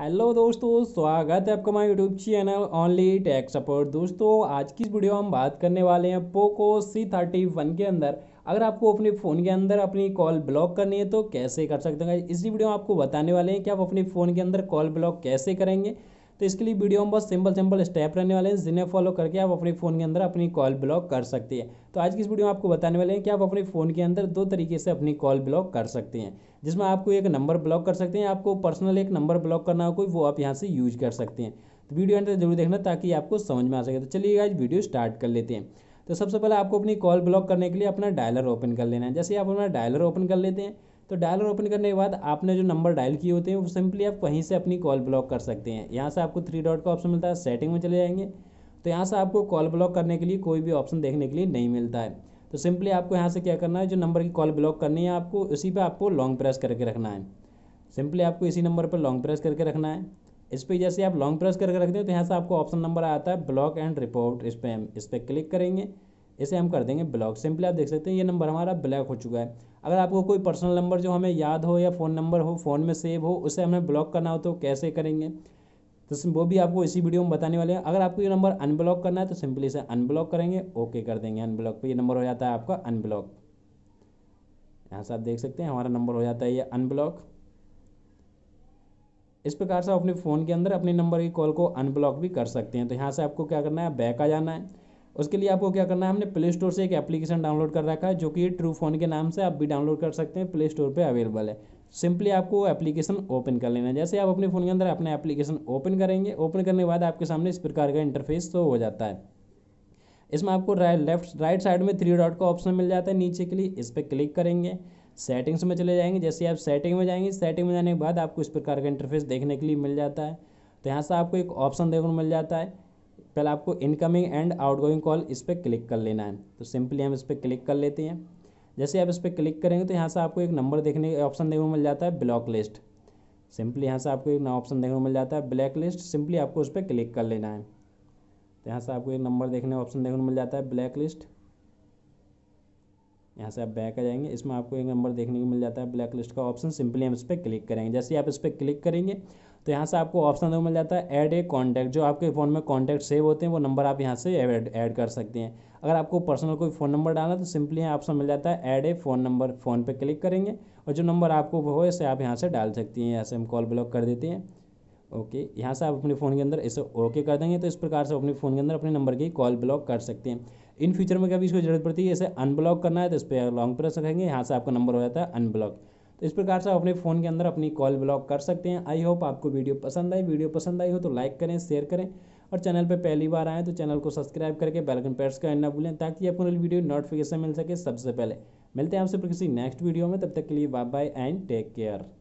hello दोस्तों स्वागत है आपका हमारे YouTube channel only tech support दोस्तों आज की इस वीडियो में हम बात करने वाले हैं पोको सी थर्टी वन के अंदर अगर आपको अपने फ़ोन के अंदर अपनी कॉल ब्लॉक करनी है तो कैसे कर सकते हैं इसी वीडियो में आपको बताने वाले हैं कि आप अपने फ़ोन के अंदर कॉल ब्लॉक कैसे करेंगे तो इसके लिए वीडियो में बहुत सिंपल सिंपल स्टेप रहने वाले हैं जिन्हें फॉलो करके आप अपने फ़ोन के अंदर अपनी कॉल ब्लॉक कर सकते हैं तो आज की इस वीडियो में आपको बताने वाले हैं कि आप अपने फ़ोन के अंदर दो तरीके से अपनी कॉल ब्लॉक कर सकते हैं जिसमें आपको एक नंबर ब्लॉक कर सकते हैं आपको पर्सनल एक नंबर ब्लॉक करना हो कोई वो आप यहाँ से यूज कर सकते हैं तो वीडियो अंदर जरूर देखना ताकि आपको समझ में आ सके तो चलिए आज वीडियो स्टार्ट कर लेते हैं तो सबसे पहले आपको अपनी कॉल ब्लॉक करने के लिए अपना डायलर ओपन कर लेना है जैसे आप अपना डायलर ओपन कर लेते हैं तो डायलर ओपन करने के बाद आपने जो नंबर डायल किए होते हैं वो सिंपली आप वहीं से अपनी कॉल ब्लॉक कर सकते हैं यहाँ से आपको थ्री डॉट का ऑप्शन मिलता है सेटिंग में चले जाएंगे तो यहाँ से आपको कॉल ब्लॉक करने के लिए कोई भी ऑप्शन देखने के लिए नहीं मिलता है तो सिंपली आपको यहाँ से क्या करना है जो नंबर की कॉल ब्लॉक करनी है आपको उसी पर आपको लॉन्ग प्रेस करके रखना है सिंपली आपको इसी नंबर पर लॉन्ग प्रेस करके रखना है इस पर जैसे आप लॉन्ग प्रेस करके रखते हैं तो यहाँ से आपको ऑप्शन नंबर आता है ब्लॉक एंड रिपोर्ट इस पर हम इस पर क्लिक करेंगे इसे हम कर देंगे ब्लॉक सिंपली आप देख सकते हैं ये नंबर हमारा ब्लैक हो चुका है अगर आपको कोई पर्सनल नंबर जो हमें याद हो या फ़ोन नंबर हो फ़ोन में सेव हो उसे हमें ब्लॉक करना हो तो कैसे करेंगे तो वो भी आपको इसी वीडियो में बताने वाले हैं अगर आपको ये नंबर अनब्लॉक करना है तो सिंपली इसे अनब्लॉक करेंगे ओके कर देंगे अनब्लॉक पर यह नंबर हो जाता है आपका अनब्लॉक यहाँ से आप देख सकते हैं हमारा नंबर हो जाता है ये अनब्लॉक इस प्रकार से आप अपने फ़ोन के अंदर अपने नंबर की कॉल को अनब्लॉक भी कर सकते हैं तो यहाँ से आपको क्या करना है बैक आ जाना है उसके लिए आपको क्या करना है हमने प्ले स्टोर से एक एप्लीकेशन डाउनलोड कर रखा है जो कि ट्रू फोन के नाम से आप भी डाउनलोड कर सकते हैं प्ले स्टोर पर अवेलेबल है सिंपली आपको एप्लीकेशन ओपन कर लेना है जैसे आप अपने फ़ोन के अंदर अपने एप्लीकेशन ओपन करेंगे ओपन करने के बाद आपके सामने इस प्रकार का इंटरफेस तो हो जाता है इसमें आपको राइट लेफ्ट राइट साइड में थ्री डॉट का ऑप्शन मिल जाता है नीचे के लिए इस पर क्लिक करेंगे सेटिंग्स में चले जाएंगे जैसे आप सेटिंग में जाएंगे सेटिंग में जाने के बाद आपको इस प्रकार का इंटरफेस देखने के लिए मिल जाता है तो यहाँ से आपको एक ऑप्शन देखने को मिल जाता है पहले आपको इनकमिंग एंड आउटगोइंग कॉल इस पर क्लिक कर लेना है तो सिंपली हम इस पर क्लिक कर लेते हैं जैसे आप इस पर क्लिक करेंगे तो यहाँ से आपको एक नंबर देखने का ऑप्शन देखने को मिल जाता है ब्लॉक लिस्ट सिंपली यहाँ से आपको एक ऑप्शन देखने को मिल जाता है ब्लैक लिस्ट सिंपली आपको उस पर क्लिक कर लेना है तो यहाँ से आपको एक नंबर देखने का ऑप्शन देखने को मिल जाता है ब्लैक लिस्ट यहाँ से आप बैक आ जाएंगे इसमें आपको एक नंबर देखने को मिल जाता है ब्लैक लिस्ट का ऑप्शन सिंपली हम इस पर क्लिक करेंगे जैसे आप इस पर क्लिक करेंगे तो यहाँ से आपको ऑप्शन मिल जाता है ऐड ए कॉन्टैक्ट जो आपके फ़ोन में कॉन्टैक्ट सेव होते हैं वो नंबर आप यहाँ से ऐड कर सकते हैं अगर आपको पर्सनल कोई फ़ोन नंबर डालना तो सिंपली यहाँ ऑप्शन मिल जाता है add a phone number phone पे क्लिक करेंगे और जो नंबर आपको हो इसे आप यहाँ से डाल सकती हैं यहाँ से हम कॉल ब्लॉक कर देते हैं ओके यहाँ से आप अपने फ़ोन के अंदर इसे ओके कर देंगे तो इस प्रकार से अपने फ़ोन के अंदर अपने नंबर की कॉल ब्लॉक कर सकते हैं इन फ्यूचर में कभी इसको जरूरत पड़ती है इसे अनब्लॉक करना है तो इस पर लॉन्ग प्रेस रखेंगे यहाँ से आपका नंबर हो जाता है अनब्लॉक तो इस प्रकार से आप अपने फ़ोन के अंदर अपनी कॉल ब्लॉक कर सकते हैं आई होप आपको वीडियो पसंद आई वीडियो पसंद आई हो तो लाइक करें शेयर करें और चैनल पर पहली बार आएँ तो चैनल को सब्सक्राइब करके बेलकन प्रेस करना ना भूलें ताकि आपको वीडियो नोटिफिकेशन मिल सके सबसे पहले मिलते हैं आपसे किसी नेक्स्ट वीडियो में तब तक के लिए bye bye and take care